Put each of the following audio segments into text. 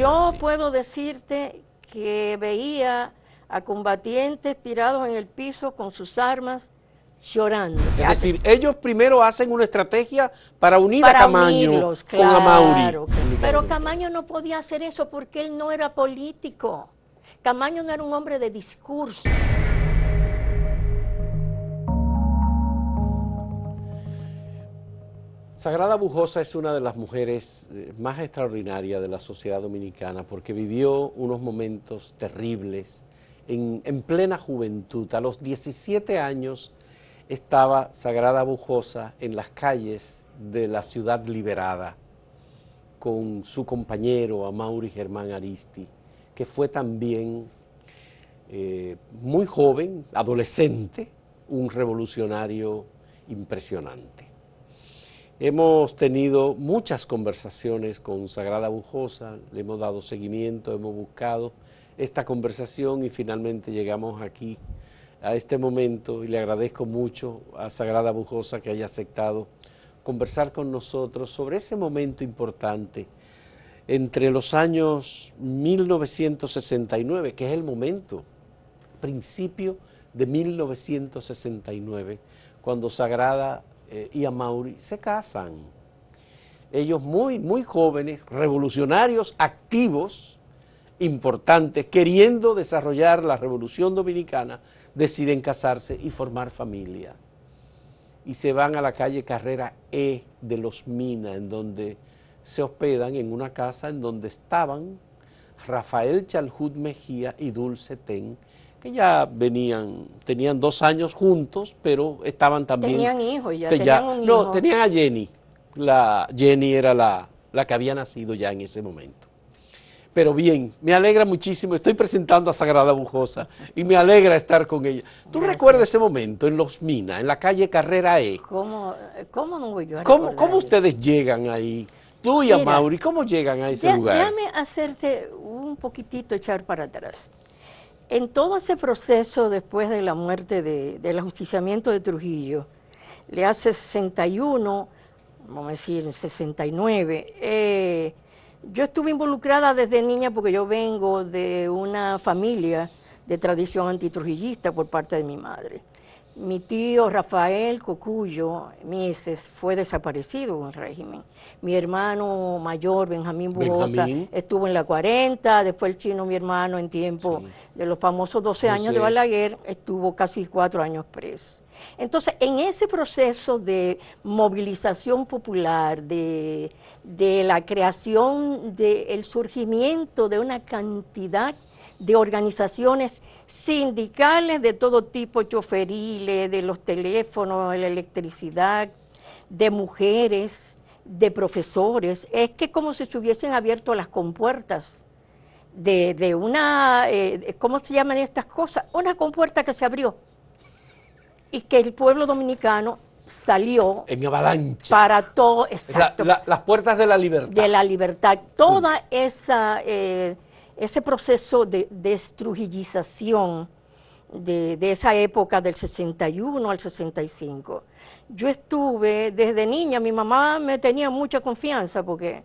Yo puedo decirte que veía a combatientes tirados en el piso con sus armas llorando. Es decir, ellos primero hacen una estrategia para unir a Camaño con claro, Pero Camaño no podía hacer eso porque él no era político. Camaño no era un hombre de discurso. Sagrada Bujosa es una de las mujeres eh, más extraordinarias de la sociedad dominicana porque vivió unos momentos terribles en, plena juventud. A los 17 años estaba Sagrada Bujosa en las calles de la ciudad liberada con su compañero Amaury Germán Aristi, que fue también eh, muy joven, adolescente, un revolucionario impresionante. Hemos tenido muchas conversaciones con Sagrada Bujosa, le hemos dado seguimiento, hemos buscado esta conversación y finalmente llegamos aquí a este momento y le agradezco mucho a Sagrada Bujosa que haya aceptado conversar con nosotros sobre ese momento importante entre los años 1969, que es el momento, principio de 1969, cuando Sagrada eh, y a Mauri se casan. Ellos muy, muy jóvenes, revolucionarios activos, importantes, queriendo desarrollar la revolución dominicana, deciden casarse y formar familia. Y se van a la calle Carrera E de Los Minas, en donde se hospedan en una casa en donde estaban Rafael Chalhut Mejía y Dulce Ten, que ya venían, tenían dos años juntos, pero estaban también... Tenían hijos ya, tenían No, tenían a Jenny, la, Jenny era la, que había nacido ya en ese momento. Pero bien, me alegra muchísimo, estoy presentando a Sagrada Bujosa y me alegra estar con ella. ¿Tú recuerdas ese momento en Los Minas, en la calle Carrera E? ¿Cómo, no voy yo a ¿Cómo, ¿Cómo ustedes llegan ahí? Tú y a Mauri, ¿cómo llegan a ese lugar? Déjame hacerte un poquitito echar para atrás. En todo ese proceso después de la muerte del ajusticiamiento de Trujillo, le hace 61, vamos a decir 69, eh, yo estuve involucrada desde niña porque yo vengo de una familia de tradición antitrujillista por parte de mi madre. Mi tío Rafael Cocuyo Mieses fue desaparecido en el régimen mi hermano mayor, Benjamín Bugosa, estuvo en la 40, después el chino, mi hermano, en tiempo de los famosos 12 años de Balaguer, estuvo casi cuatro años preso. Entonces, en ese proceso de movilización popular, de, la creación, del surgimiento de una cantidad de organizaciones sindicales de todo tipo, choferiles, de los teléfonos, de la electricidad, de mujeres, de profesores, es que como si se hubiesen abierto las compuertas de, de una, eh, ¿cómo se llaman estas cosas? Una compuerta que se abrió y que el pueblo dominicano salió en avalancha para todo exacto las puertas de la libertad de la libertad toda mm. esa eh, ese proceso de destrujillización de, esa época del 61 al 65. Yo estuve desde niña, mi mamá me tenía mucha confianza porque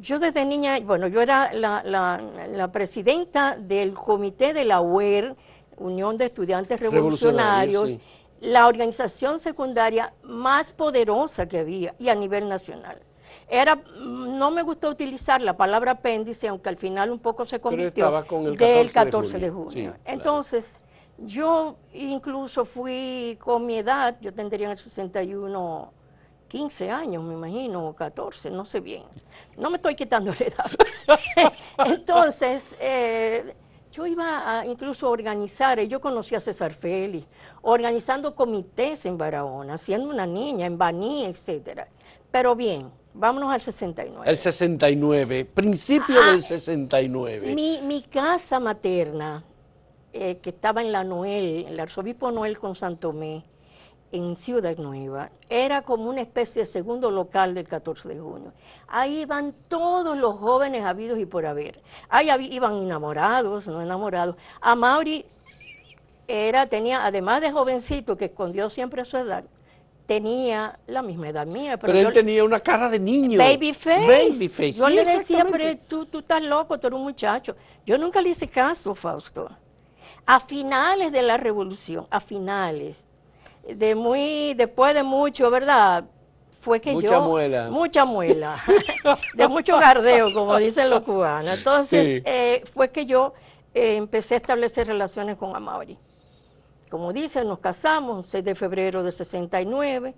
yo desde niña, bueno, yo era la, presidenta del comité de la UER, Unión de Estudiantes Revolucionarios, la organización secundaria más poderosa que había y a nivel nacional. Era, no me gusta utilizar la palabra apéndice, aunque al final un poco se convirtió con el 14 del 14 de junio. Entonces, yo incluso fui con mi edad, yo tendría en el 61 15 años, me imagino, o 14, no sé bien. No me estoy quitando la edad. Entonces, eh, yo iba a incluso a organizar, eh, yo conocí a César Félix, organizando comités en Barahona, siendo una niña, en Baní, etcétera. Pero bien, vámonos al 69. El 69, principio del 69. Mi, mi casa materna, eh, que estaba en la Noel, el arzobispo Noel con Santomé, en Ciudad Nueva, era como una especie de segundo local del 14 de junio. Ahí iban todos los jóvenes habidos y por haber. Ahí iban enamorados, no enamorados. A Mauri era, tenía, además de jovencito que escondió siempre su edad, tenía la misma edad mía. Pero, él tenía una cara de niño. Baby face. Yo le decía, pero tú, tú estás loco, tú eres un muchacho. Yo nunca le hice caso, Fausto a finales de la revolución, a finales, de muy, después de mucho, ¿verdad? Fue que mucha yo... Mucha muela. Mucha muela, de mucho gardeo, como dicen los cubanos. Entonces, eh, fue que yo eh, empecé a establecer relaciones con Amaury. Como dicen, nos casamos, 6 de febrero de 69,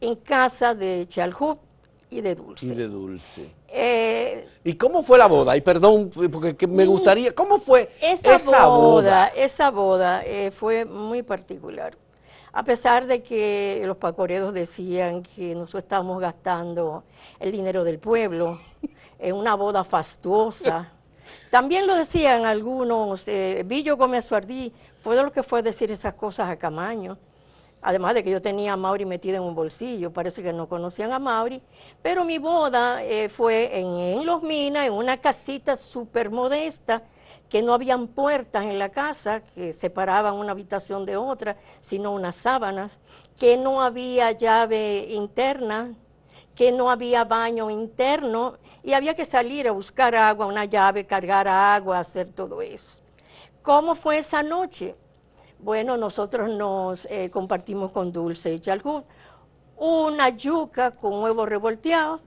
en casa de Chalhub, y de dulce. Y de dulce. Eh, ¿Y cómo fue la boda? Y perdón, porque me gustaría, ¿cómo fue esa, boda, Esa boda eh, fue muy particular. A pesar de que los pacoredos decían que nosotros estábamos gastando el dinero del pueblo en una boda fastuosa, también lo decían algunos, eh, billo Villo Gómez Suardí fue de los que fue a decir esas cosas a Camaño además de que yo tenía a Mauri metida en un bolsillo, parece que no conocían a Mauri, pero mi boda eh, fue en, en, Los Minas, en una casita súper modesta, que no habían puertas en la casa, que separaban una habitación de otra, sino unas sábanas, que no había llave interna, que no había baño interno, y había que salir a buscar agua, una llave, cargar agua, hacer todo eso. ¿Cómo fue esa noche? Bueno, nosotros nos eh, compartimos con dulce y Chalhut. Una yuca con huevo revolteado.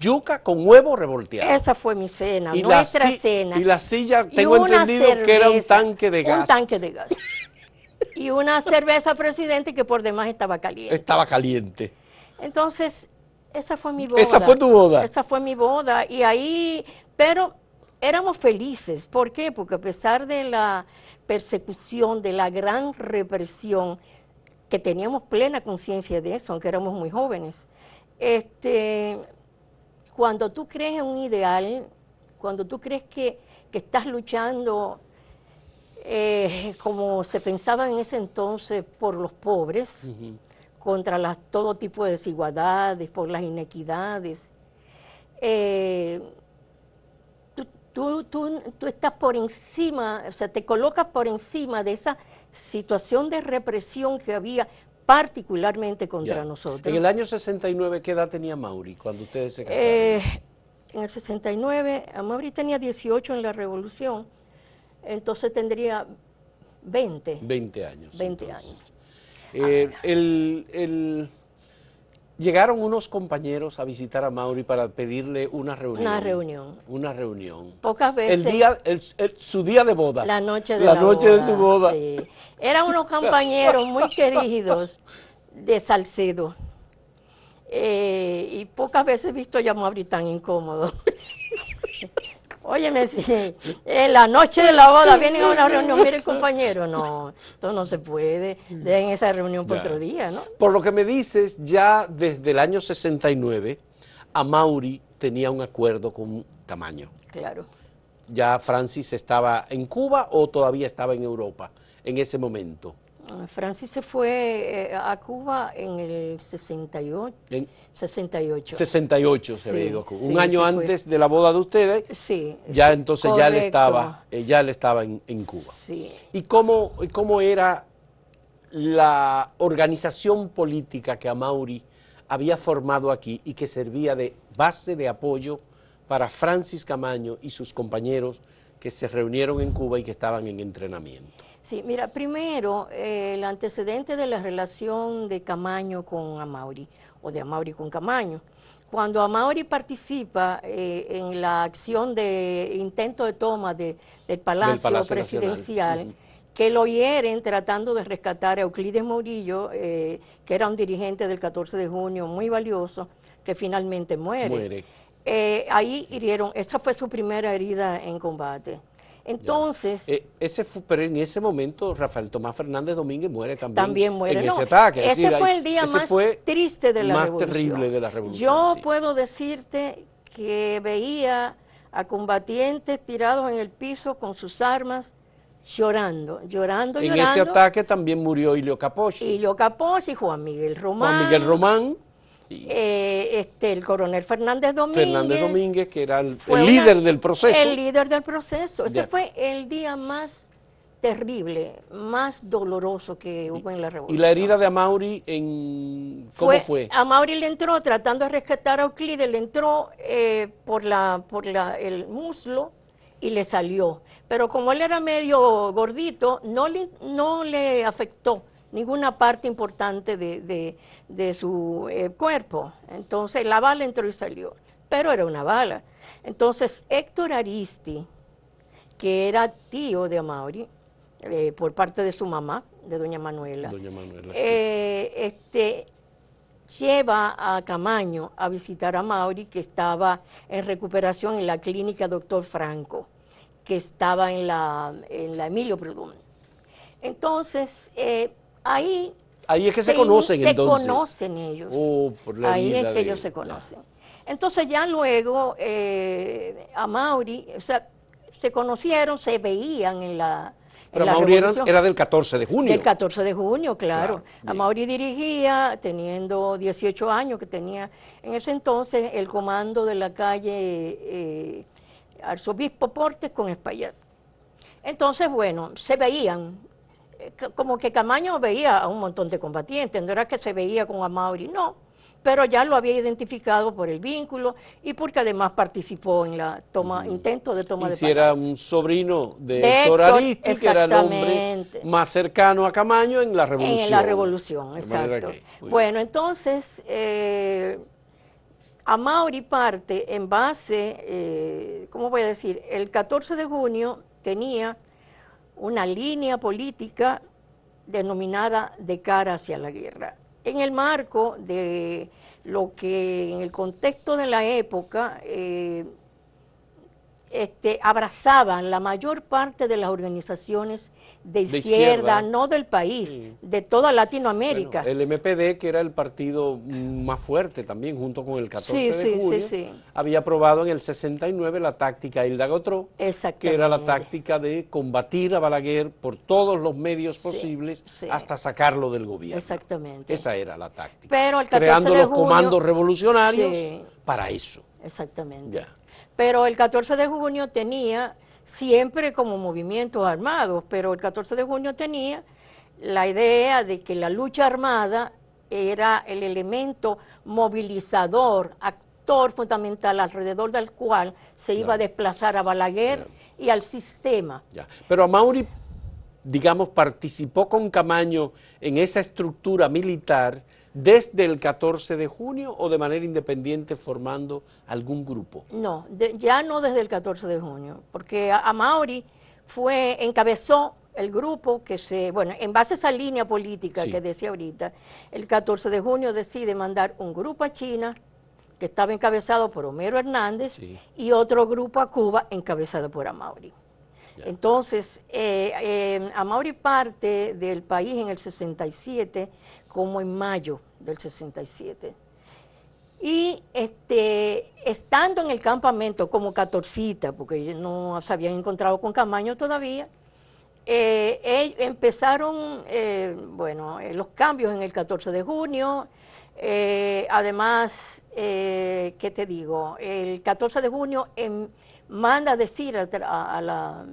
Yuca con huevo revolteado. Esa fue mi cena, nuestra cena. Y la silla, tengo entendido que era un tanque de gas. Un tanque de gas. y una cerveza, presidente, que por demás estaba caliente. Estaba caliente. Entonces, esa fue mi boda. Esa fue tu boda. Esa fue mi boda. Y ahí, pero éramos felices. ¿Por qué? Porque a pesar de la persecución, de la gran represión, que teníamos plena conciencia de eso, aunque éramos muy jóvenes. Este, cuando tú crees en un ideal, cuando tú crees que, estás luchando, eh, como se pensaba en ese entonces, por los pobres, contra todo tipo de desigualdades, por las inequidades, eh, Tú, tú, estás por encima, o sea, te colocas por encima de esa situación de represión que había particularmente contra nosotros. En el año 69, ¿qué edad tenía Mauri cuando ustedes se casaron? Eh, en el 69, Mauri tenía 18 en la revolución, entonces tendría 20. 20 años. 20 años. Eh, el Llegaron unos compañeros a visitar a Mauri para pedirle una reunión. Una reunión. Una reunión. Pocas veces. su día de boda. La noche de la, noche de su boda. Eran unos compañeros muy queridos de Salcedo. Eh, y pocas veces he visto a Mauri tan incómodo. Óyeme, si en la noche de la boda vienen a una reunión, mire compañero, no, esto no se puede, dejen esa reunión por otro día, ¿no? Por lo que me dices, ya desde el año 69, Amaury tenía un acuerdo con tamaño. Claro. ¿Ya Francis estaba en Cuba o todavía estaba en Europa en ese momento? Ah, Francis se fue eh, a Cuba en el 68. 68. 68 se a Cuba. Un año antes de la boda de ustedes. Sí. Ya entonces ya él estaba, eh, estaba en, Cuba. Sí. ¿Y cómo, cómo era la organización política que Amauri había formado aquí y que servía de base de apoyo para Francis Camaño y sus compañeros que se reunieron en Cuba y que estaban en entrenamiento? Sí, mira, primero, eh, el antecedente de la relación de Camaño con Amauri, o de Amauri con Camaño. Cuando Amauri participa eh, en la acción de intento de toma del, Palacio Presidencial, que lo hieren tratando de rescatar a Euclides Murillo, eh, que era un dirigente del 14 de junio muy valioso, que finalmente muere. muere. ahí hirieron, esa fue su primera herida en combate. Entonces... Eh, ese pero en ese momento Rafael Tomás Fernández Domínguez muere también. En ese ataque. ese fue el día más triste de la más revolución. terrible de la revolución. Yo puedo decirte que veía a combatientes tirados en el piso con sus armas, llorando, llorando, en llorando. En ese ataque también murió Ilio Capoche. Ilio Capoche, Juan Miguel Román. Juan Miguel Román. Eh, este, el coronel Fernández Domínguez. Fernández Domínguez, que era el, líder del proceso. El líder del proceso. Ese fue el día más terrible, más doloroso que hubo en la revolución. ¿Y la herida de Amauri en cómo fue? fue? le entró tratando de rescatar a Euclides, le entró eh, por, la, por la, el muslo y le salió. Pero como él era medio gordito, no le, no le afectó ninguna parte importante de, su eh, cuerpo. Entonces la bala entró y salió, pero era una bala. Entonces Héctor Aristi, que era tío de Amaury, eh, por parte de su mamá, de doña Manuela, doña Manuela eh, este, lleva a Camaño a visitar a Mauri, que estaba en recuperación en la clínica Doctor Franco, que estaba en la, la Emilio Prudhomme. Entonces, ahí... Ahí es que se, conocen entonces. conocen ellos. Oh, ahí es que ellos se conocen. Entonces ya luego eh, a Mauri, o sea, se conocieron, se veían en la... Pero Mauri era, del 14 de junio. El 14 de junio, claro. A Mauri dirigía, teniendo 18 años que tenía en ese entonces, el comando de la calle eh, Arzobispo Portes con Espaillat. Entonces, bueno, se veían, como que Camaño veía a un montón de combatientes, no era que se veía con Amauri, no, pero ya lo había identificado por el vínculo y porque además participó en la toma, intento de toma y de si era un sobrino de, de que era el hombre más cercano a Camaño en la revolución. En la revolución, exacto. bueno, entonces, eh, Amauri parte en base, eh, ¿cómo voy a decir? El 14 de junio tenía una línea política denominada de cara hacia la guerra. En el marco de lo que en el contexto de la época eh, este, abrazaban la mayor parte de las organizaciones de izquierda, no del país, de toda Latinoamérica. el MPD, que era el partido más fuerte también, junto con el 14 de julio, había aprobado en el 69 la táctica Hilda Gotró, que era la táctica de combatir a Balaguer por todos los medios posibles hasta sacarlo del gobierno. Exactamente. Esa era la táctica. Pero Creando los comandos revolucionarios para eso. Exactamente pero el 14 de junio tenía, siempre como movimientos armados, pero el 14 de junio tenía la idea de que la lucha armada era el elemento movilizador, actor fundamental alrededor del cual se iba a desplazar a Balaguer y al sistema. Pero a Mauri, digamos, participó con Camaño en esa estructura militar desde el 14 de junio o de manera independiente formando algún grupo? No, ya no desde el 14 de junio, porque Amauri fue, encabezó el grupo que se, bueno, en base a esa línea política que decía ahorita, el 14 de junio decide mandar un grupo a China que estaba encabezado por Homero Hernández y otro grupo a Cuba encabezado por Amauri. Entonces, Amaury eh, eh, Amauri parte del país en el 67 como en mayo del 67. Y este, estando en el campamento como catorcita, porque no se habían encontrado con Camaño todavía, eh, empezaron eh, bueno, eh, los cambios en el 14 de junio, además, ¿qué te digo? El 14 de junio em, manda decir a, decir a las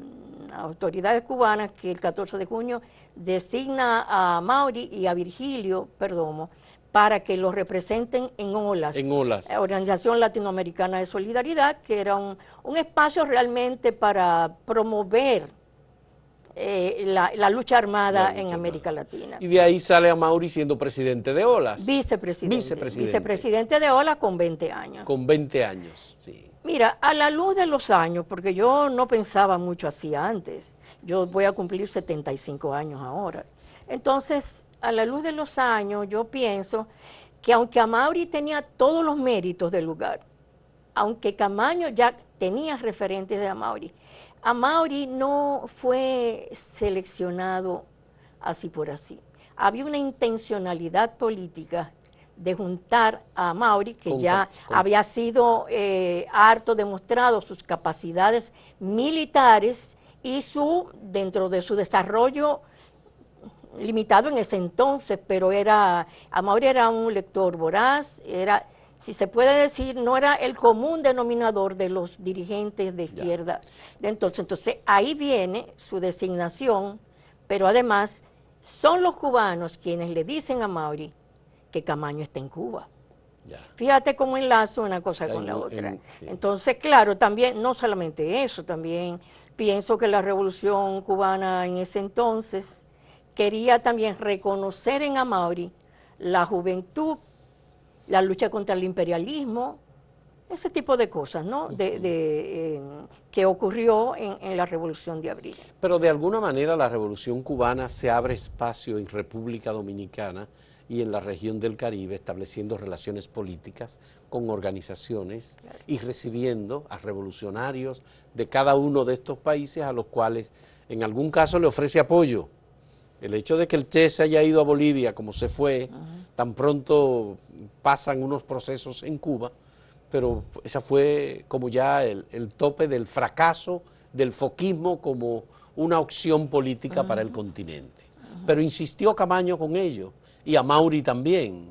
autoridades cubanas que el 14 de junio designa a Mauri y a Virgilio Perdomo para que los representen en OLAS, en OLAS. Organización Latinoamericana de Solidaridad, que era un, espacio realmente para promover eh, la, lucha armada en América Latina. Y de ahí sale a Mauri siendo presidente de OLAS. Vicepresidente. Vicepresidente, vicepresidente de OLAS con 20 años. Con 20 años, sí. Mira, a la luz de los años, porque yo no pensaba mucho así antes, yo voy a cumplir 75 años ahora. Entonces, a la luz de los años, yo pienso que aunque Amaury tenía todos los méritos del lugar, aunque Camaño ya tenía referentes de Amaury, Amauri no fue seleccionado así por así. Había una intencionalidad política de juntar a Mauri, que ya había sido eh, harto demostrado sus capacidades militares y su, dentro de su desarrollo limitado en ese entonces, pero era, Amaury era un lector voraz, era, si se puede decir, no era el común denominador de los dirigentes de izquierda de entonces. Entonces ahí viene su designación, pero además son los cubanos quienes le dicen a Mauri que Camaño está en Cuba. Fíjate cómo enlazo una cosa con la otra. Entonces, claro, también, no solamente eso, también Pienso que la revolución cubana en ese entonces quería también reconocer en Amauri la juventud, la lucha contra el imperialismo, ese tipo de cosas, De, em, que ocurrió en, la Revolución de Abril. Pero de alguna manera la Revolución cubana se abre espacio en República Dominicana y en la región del Caribe, estableciendo relaciones políticas con organizaciones y recibiendo a revolucionarios de cada uno de estos países a los cuales en algún caso le ofrece apoyo. El hecho de que el Che se haya ido a Bolivia como se fue, tan pronto pasan unos procesos en Cuba, pero esa fue como ya el, tope del fracaso del foquismo como una opción política para el continente. Pero insistió Camaño con ello y a Mauri también.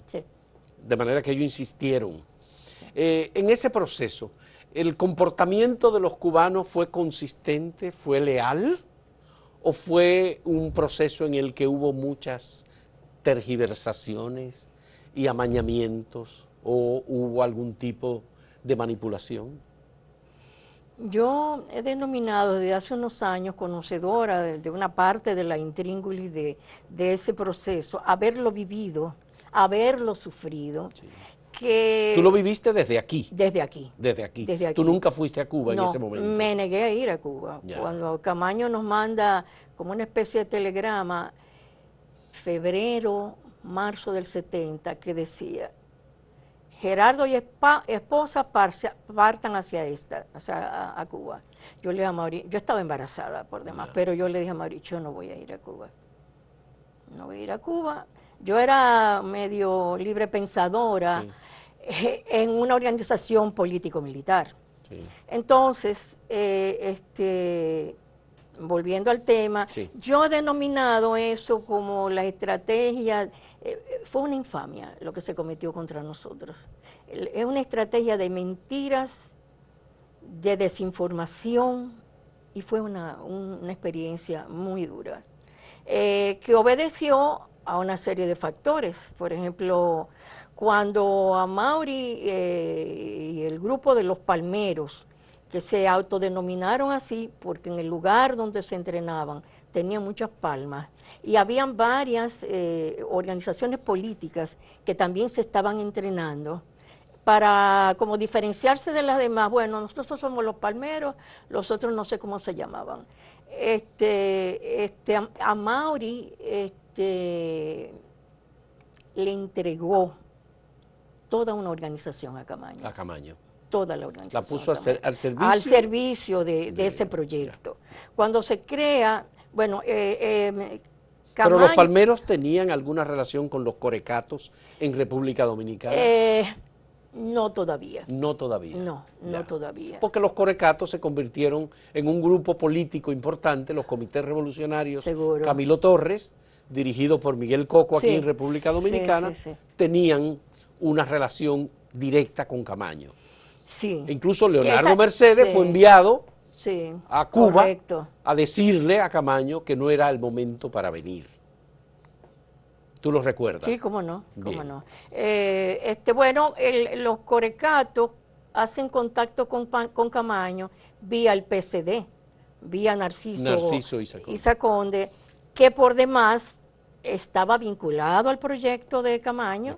De manera que ellos insistieron. Eh, en ese proceso, ¿el comportamiento de los cubanos fue consistente, fue leal o fue un proceso en el que hubo muchas tergiversaciones y amañamientos o hubo algún tipo de manipulación? Yo he denominado desde hace unos años conocedora de, una parte de la intríngulis de, de, ese proceso, haberlo vivido, haberlo sufrido. Que Tú lo viviste desde aquí. Desde aquí. Desde aquí. Desde Tú nunca fuiste a Cuba en ese momento. Me negué a ir a Cuba. Cuando Camaño nos manda como una especie de telegrama, febrero, marzo del 70, que decía, Gerardo y esposa partan hacia esta, a, Cuba. Yo le dije a Mauricio, yo estaba embarazada por demás, pero yo le dije a Mauricio, yo no voy a ir a Cuba. No voy a ir a Cuba. Yo era medio libre pensadora eh, en una organización político-militar. Entonces, eh, este, volviendo al tema, yo he denominado eso como la estrategia, eh, eh, fue una infamia lo que se cometió contra nosotros. es una estrategia de mentiras, de desinformación y fue una, experiencia muy dura, eh, que obedeció a una serie de factores. Por ejemplo, cuando a Mauri y el grupo de los palmeros, se autodenominaron así porque en el lugar donde se entrenaban tenía muchas palmas y habían varias eh, organizaciones políticas que también se estaban entrenando para como diferenciarse de las demás. Bueno, nosotros somos los palmeros, los otros no sé cómo se llamaban. Este, este, a, Mauri este, le entregó toda una organización a Camaño. A Camaño toda la organización. La puso al servicio. Al servicio de, ese proyecto. Cuando se crea, bueno, eh, em, Pero los palmeros tenían alguna relación con los corecatos en República Dominicana. Eh, no todavía. No todavía. No, no todavía. Porque los corecatos se convirtieron en un grupo político importante, los comités revolucionarios. Camilo Torres, dirigido por Miguel Coco aquí en República Dominicana, tenían una relación directa con Camaño incluso Leonardo Mercedes fue enviado a Cuba a decirle a Camaño que no era el momento para venir. ¿Tú lo recuerdas? Sí, cómo no, eh, este, bueno, los corecatos hacen contacto con, con Camaño vía el PCD, vía Narciso, y Saconde, que por demás estaba vinculado al proyecto de Camaño,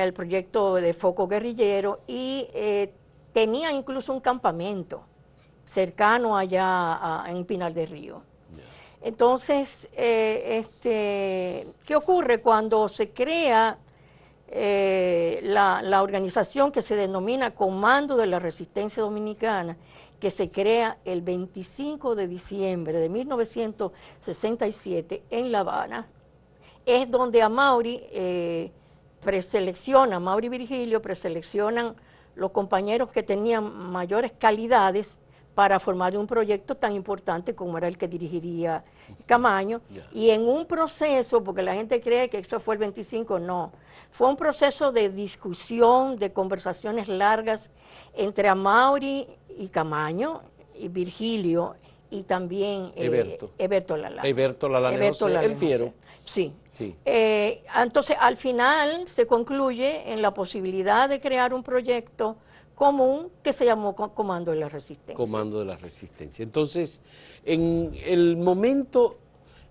al proyecto de foco guerrillero y eh, tenía incluso un campamento cercano allá en Pinal de Río. Entonces, eh, este, ¿qué ocurre cuando se crea eh, la, la organización que se denomina Comando de la Resistencia Dominicana? que se crea el 25 de diciembre de 1967 en La Habana es donde a Mauri eh, preselecciona, Mauri Virgilio preseleccionan los compañeros que tenían mayores calidades para formar un proyecto tan importante como era el que dirigiría Camaño. Y en un proceso, porque la gente cree que esto fue el 25, no. Fue un proceso de discusión, de conversaciones largas entre Amaury y Camaño y Virgilio y también eh, Eberto. Eberto el fiero. Sí. sí. Eh, entonces, al final se concluye en la posibilidad de crear un proyecto común que se llamó Comando de la Resistencia. Comando de la Resistencia. Entonces, en el momento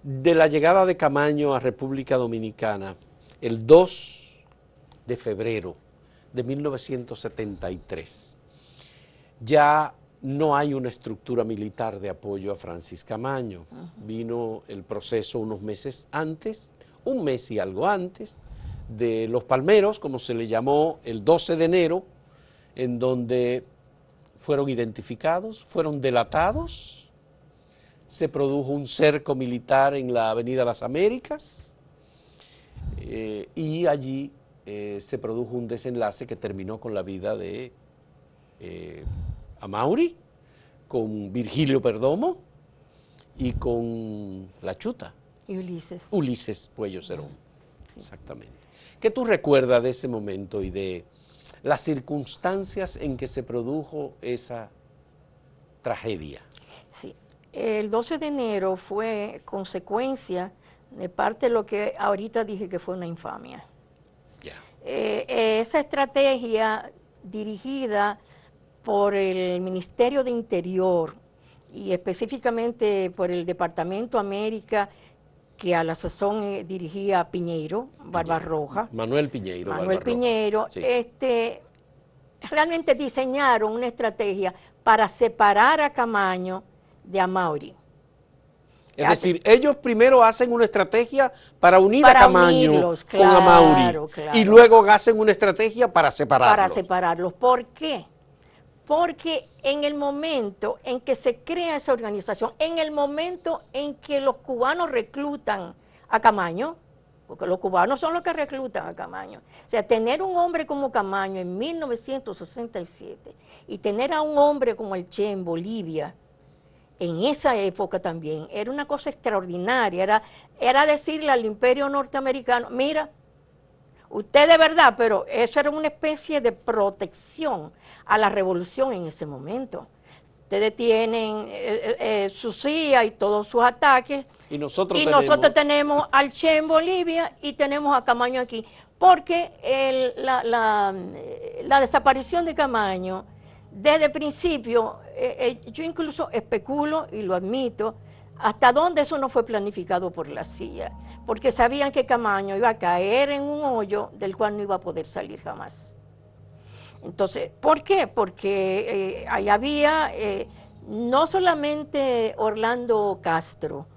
de la llegada de Camaño a República Dominicana, el 2 de febrero de 1973, ya no hay una estructura militar de apoyo a Francis Camaño. Vino el proceso unos meses antes, un mes y algo antes, de los Palmeros, como se le llamó el 12 de enero, en donde fueron identificados, fueron delatados, se produjo un cerco militar en la Avenida Las Américas eh, y allí eh, se produjo un desenlace que terminó con la vida de... Eh, a Mauri, con Virgilio Perdomo y con La Chuta. Y Ulises. Ulises Puello Cerón, exactamente. ¿Qué tú recuerdas de ese momento y de las circunstancias en que se produjo esa tragedia? Sí, el 12 de enero fue consecuencia de parte de lo que ahorita dije que fue una infamia. Ya. Eh, esa estrategia dirigida por el Ministerio de Interior y específicamente por el Departamento América que a la sazón eh, dirigía Piñeiro, Barbarroja. Manuel Piñeiro. Manuel Piñero Piñeiro, este, realmente diseñaron una estrategia para separar a Camaño de Amauri. Es decir, ellos primero hacen una estrategia para unir a Camaño con Amauri y luego hacen una estrategia para separarlos. Para separarlos. ¿Por qué? Porque en el momento en que se crea esa organización, en el momento en que los cubanos reclutan a Camaño, porque los cubanos son los que reclutan a Camaño. O sea, tener un hombre como Camaño en 1967 y tener a un hombre como el Che en Bolivia, en esa época también, era una cosa extraordinaria, era, era decirle al imperio norteamericano, mira, usted de verdad, pero eso era una especie de protección a la revolución en ese momento. Te detienen eh, eh, eh, su CIA y todos sus ataques. Y nosotros, tenemos... al Che en Bolivia y tenemos a Camaño aquí. Porque la, desaparición de Camaño, desde el principio, yo incluso especulo y lo admito, hasta dónde eso no fue planificado por la CIA, porque sabían que Camaño iba a caer en un hoyo del cual no iba a poder salir jamás. Entonces, ¿por qué? Porque eh, ahí había eh, no solamente Orlando Castro,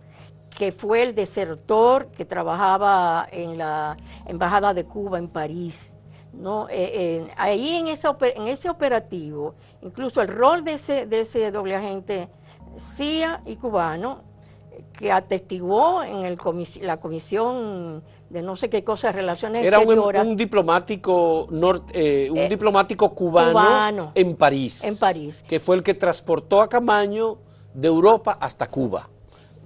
que fue el desertor que trabajaba en la Embajada de Cuba en París. ¿no? Eh, ahí en, en ese operativo, incluso el rol de ese, de ese doble agente CIA y cubano que atestiguó en el la comisión de no sé qué cosas relaciones era un, diplomático em, norte, un diplomático eh, eh, cubano, en París en París que fue el que transportó a Camaño de Europa hasta Cuba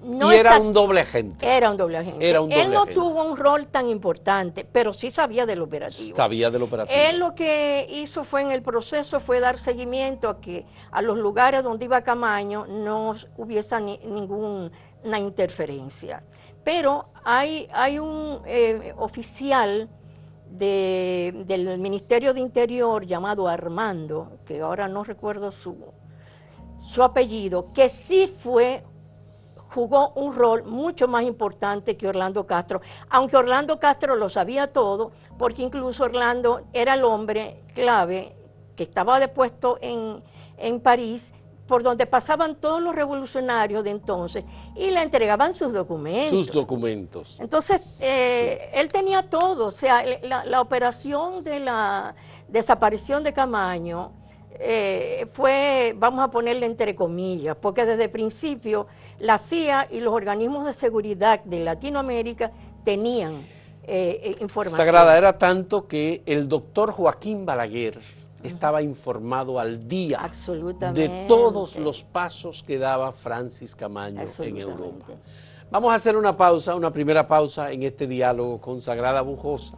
y era un doble agente era un doble agente él no tuvo un rol tan importante pero sí sabía del operativo sabía del operativo él lo que hizo fue en el proceso fue dar seguimiento a que a los lugares donde iba Camaño no hubiese ningún una interferencia, Pero hay, hay un eh, oficial del Ministerio de Interior llamado Armando, que ahora no recuerdo su, su apellido, que sí fue jugó un rol mucho más importante que Orlando Castro, aunque Orlando Castro lo sabía todo, porque incluso Orlando era el hombre clave que estaba depuesto en, en París por donde pasaban todos los revolucionarios de entonces y le entregaban sus documentos. Sus documentos. Entonces, eh, él tenía todo, o sea, la, operación de la desaparición de Camaño eh, fue, vamos a ponerle entre comillas, porque desde el principio la CIA y los organismos de seguridad de Latinoamérica tenían eh, eh, información. Sagrada, era tanto que el doctor Joaquín Balaguer, estaba informado al día de todos los pasos que daba Francis Camaño en Europa. Vamos a hacer una pausa, una primera pausa en este diálogo con Sagrada Bujosa,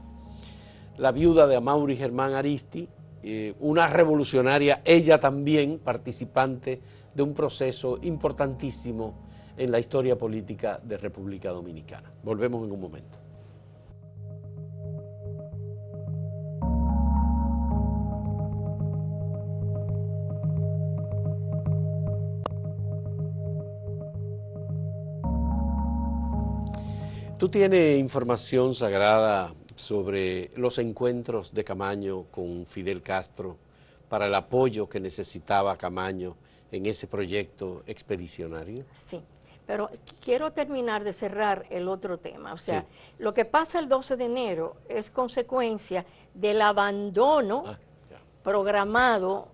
la viuda de Amaury Germán Aristi, eh, una revolucionaria, ella también participante de un proceso importantísimo en la historia política de República Dominicana. Volvemos en un momento. ¿Tú tienes información sagrada sobre los encuentros de Camaño con Fidel Castro para el apoyo que necesitaba Camaño en ese proyecto expedicionario? Sí, pero quiero terminar de cerrar el otro tema. O sea, lo que pasa el 12 de enero es consecuencia del abandono ah, programado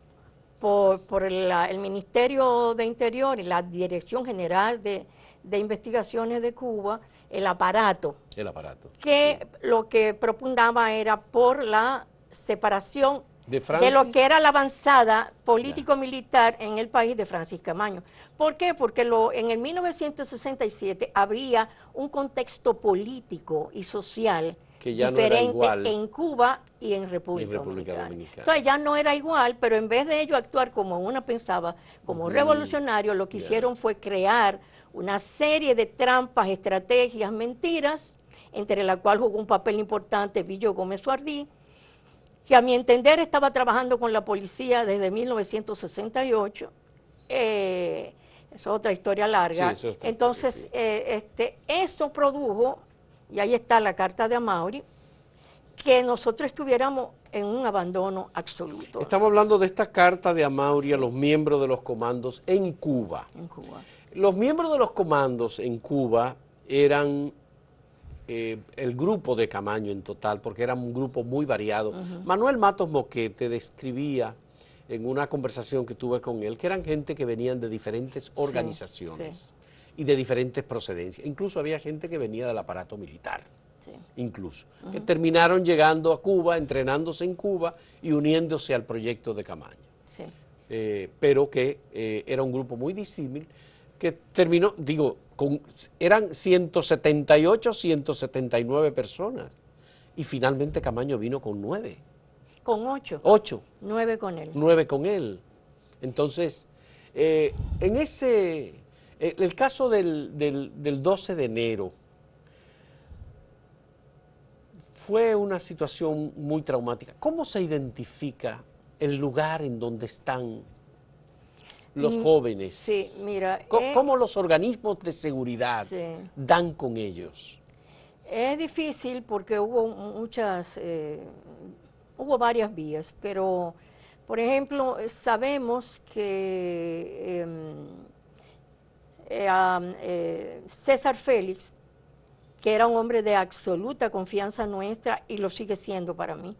por, el Ministerio de Interior y la Dirección General de, de Investigaciones de Cuba, el aparato. El aparato. Que lo que propundaba era por la separación de, lo que era la avanzada político-militar en el país de Francis Camaño. ¿Por qué? Porque lo, en el 1967 habría un contexto político y social diferente en Cuba y en República, Dominicana. Entonces ya no era igual, pero en vez de ello actuar como uno pensaba, como revolucionario, lo que hicieron fue crear una serie de trampas, estrategias, mentiras, entre la cual jugó un papel importante Villo Gómez Suardí, que a mi entender estaba trabajando con la policía desde 1968. Eh, es otra historia larga. Entonces, eh, este, eso produjo, y ahí está la carta de Amauri, que nosotros estuviéramos en un abandono absoluto. Estamos hablando de esta carta de Amauri a los miembros de los comandos en Cuba. En Cuba. Los miembros de los comandos en Cuba eran eh, el grupo de Camaño en total, porque era un grupo muy variado. Manuel Matos Moquete describía en una conversación que tuve con él que eran gente que venían de diferentes organizaciones y de diferentes procedencias. Incluso había gente que venía del aparato militar. Sí. Incluso, que terminaron llegando a Cuba, entrenándose en Cuba y uniéndose al proyecto de Camaño. Eh, pero que eh, era un grupo muy disímil que terminó, digo, eran 178, 179 personas. Y finalmente Camaño vino con nueve. Con ocho. Ocho. Nueve con él. Nueve con él. Entonces, eh, en ese, eh, el caso del 12 de enero, fue una situación muy traumática. ¿Cómo se identifica el lugar en donde están los mm, jóvenes? Sí, mira. Eh, ¿Cómo, los organismos de seguridad dan con ellos? Es difícil porque hubo muchas, eh, hubo varias vías, pero por ejemplo, sabemos que em, eh, César Félix, que era un hombre de absoluta confianza nuestra y lo sigue siendo para mí,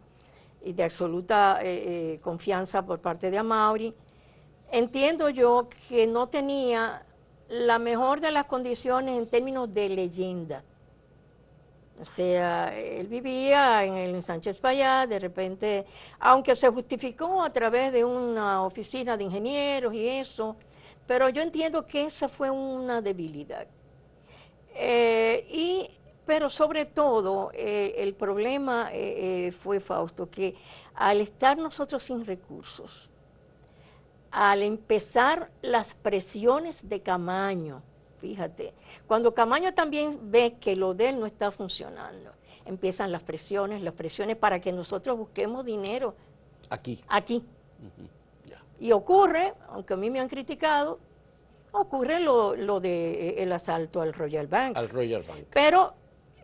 y de absoluta confianza por parte de Amauri, entiendo yo que no tenía la mejor de las condiciones en términos de leyenda. O sea, él vivía en el Sánchez Payá, de repente, aunque se justificó a través de una oficina de ingenieros y eso, pero yo entiendo que esa fue una debilidad. Eh, y, pero sobre todo, eh, el problema eh, fue, Fausto, que al estar nosotros sin recursos, al empezar las presiones de Camaño, fíjate, cuando Camaño también ve que lo de él no está funcionando, empiezan las presiones, las presiones para que nosotros busquemos dinero. Aquí. Aquí. Y ocurre, aunque a mí me han criticado, ocurre lo, del de eh, asalto al Royal Bank. Al Royal Bank. Pero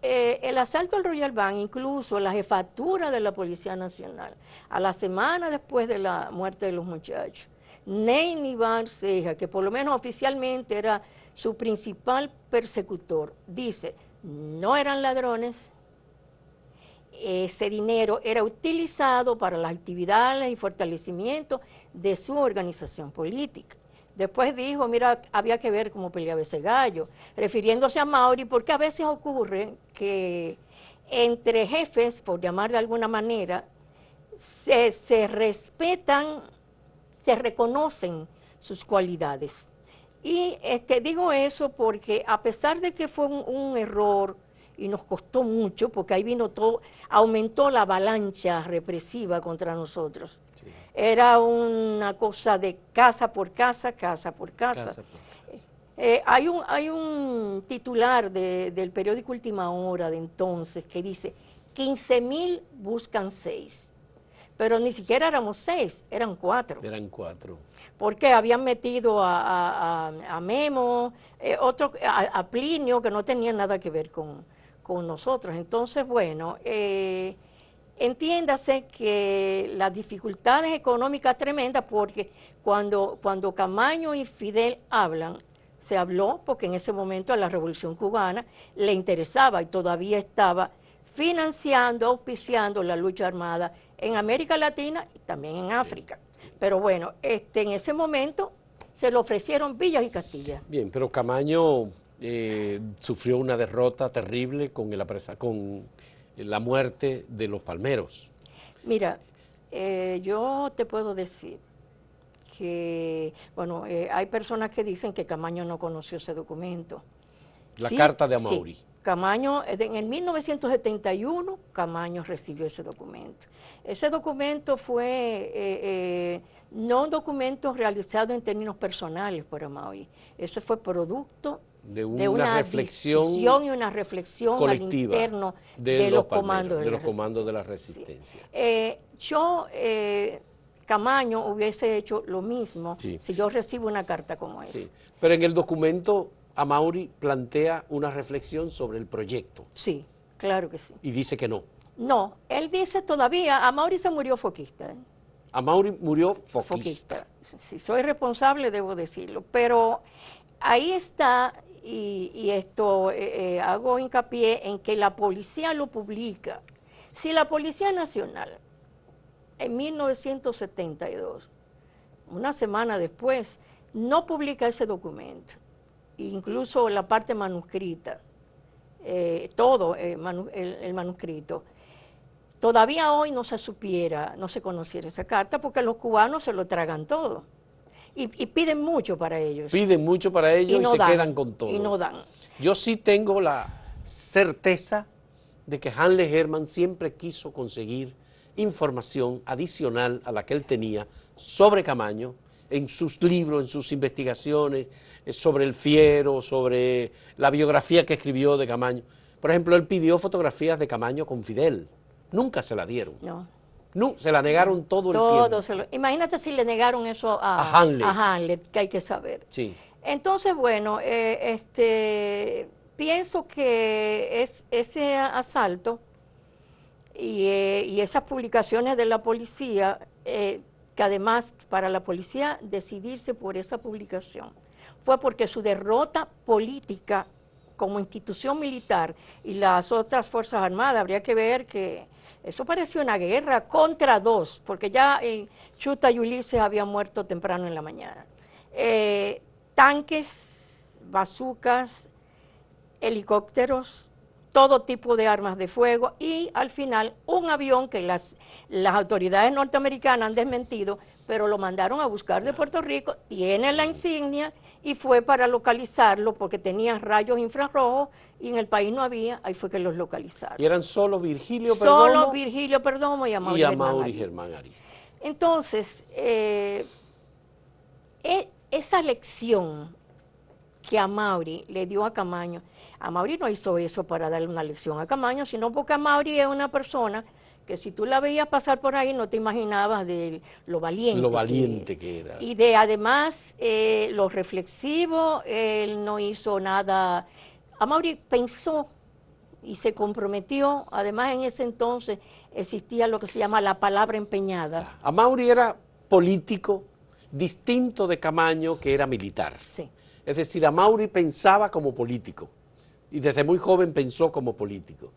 eh, el asalto al Royal Bank, incluso la jefatura de la Policía Nacional, a la semana después de la muerte de los muchachos, Ney Bar que por lo menos oficialmente era su principal persecutor, dice, no eran ladrones, ese dinero era utilizado para las actividades y fortalecimiento de su organización política. Después dijo, mira, había que ver cómo peleaba ese gallo, refiriéndose a Mauri, porque a veces ocurre que entre jefes, por llamar de alguna manera, se, se respetan se reconocen sus cualidades. Y este, digo eso porque a pesar de que fue un, error y nos costó mucho, porque ahí vino todo, aumentó la avalancha represiva contra nosotros. Era una cosa de casa por casa, casa por casa. Eh, eh, hay, un, hay un titular del periódico Última Hora de entonces que dice, 15.000 mil buscan seis pero ni siquiera éramos seis, eran cuatro. Eran cuatro. Porque habían metido a, a, Memo, eh, otro, a, Plinio, que no tenía nada que ver con, nosotros. Entonces, bueno, eh, entiéndase que las dificultades económicas tremendas, porque cuando, cuando Camaño y Fidel hablan, se habló porque en ese momento a la Revolución Cubana le interesaba y todavía estaba financiando, auspiciando la lucha armada en América Latina y también en África. Pero bueno, este, en ese momento se le ofrecieron Villas y Castilla. Bien, pero Camaño eh, sufrió una derrota terrible con, el con la muerte de los palmeros. Mira, eh, yo te puedo decir que, bueno, eh, hay personas que dicen que Camaño no conoció ese documento. La carta de Amauri. Camaño, en el 1971, Camaño recibió ese documento. Ese documento fue eh, eh, no un documento realizado en términos personales por Maui. ese fue producto de una, reflexión y una reflexión colectiva de, los, comandos de, los comandos de la resistencia. Eh, yo, Camaño, hubiese hecho lo mismo si yo recibo una carta como esa. Pero en el documento Amauri plantea una reflexión sobre el proyecto. Sí, claro que sí. Y dice que no. No, él dice todavía, Amauri se murió foquista. ¿eh? Amauri murió foquista. Sí, Si soy responsable, debo decirlo. Pero ahí está, y, esto eh, eh, hago hincapié en que la policía lo publica. Si la Policía Nacional, en 1972, una semana después, no publica ese documento, incluso la parte manuscrita, eh, todo eh, el, manuscrito. Todavía hoy no se supiera, no se conociera esa carta porque los cubanos se lo tragan todo. Y, piden mucho para ellos. Piden mucho para ellos y, se quedan con todo. Y no dan. Yo sí tengo la certeza de que Hanley Herman siempre quiso conseguir información adicional a la que él tenía sobre Camaño en sus libros, en sus investigaciones, sobre el fiero, sobre la biografía que escribió de Camaño. Por ejemplo, él pidió fotografías de Camaño con Fidel. Nunca se la dieron. No. No, se la negaron todo, el tiempo. Se lo, imagínate si le negaron eso a, a, que hay que saber. Sí. Entonces, bueno, eh, este, pienso que es, ese asalto y, eh, esas publicaciones de la policía, eh, que además para la policía decidirse por esa publicación, fue porque su derrota política como institución militar y las otras Fuerzas Armadas, habría que ver que eso pareció una guerra contra dos, porque ya en Chuta y Ulises habían muerto temprano en la mañana. Eh, tanques, bazucas, helicópteros, todo tipo de armas de fuego y al final un avión que las autoridades norteamericanas han desmentido, pero lo mandaron a buscar de Puerto Rico, tiene la insignia y fue para localizarlo porque tenía rayos infrarrojos y en el país no había, ahí fue que los localizaron. Y eran solo Virgilio Perdomo. Solo Virgilio Perdomo y Amaury, Germán, Germán Entonces, eh, e, esa lección que Amaury le dio a Camaño, Amaury no hizo eso para darle una lección a Camaño, sino porque Amaury es una persona si tú la veías pasar por ahí no te imaginabas de lo valiente. Lo valiente que, era. Y de además eh, lo reflexivo, él no hizo nada. Mauri pensó y se comprometió, además en ese entonces existía lo que se llama la palabra empeñada. Ah, Mauri era político, distinto de Camaño, que era militar. Sí. Es decir, Mauri pensaba como político y desde muy joven pensó como político.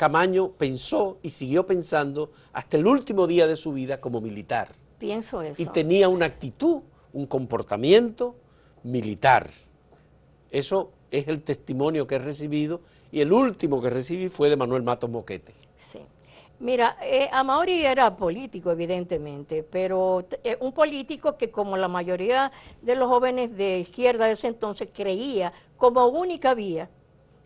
Camaño pensó y siguió pensando hasta el último día de su vida como militar. Pienso eso. Y tenía una actitud, un comportamiento militar. Eso es el testimonio que he recibido y el último que recibí fue de Manuel Matos Moquete. Sí. Mira, eh, Amauri era político, evidentemente, pero eh, un político que, como la mayoría de los jóvenes de izquierda de ese entonces, creía como única vía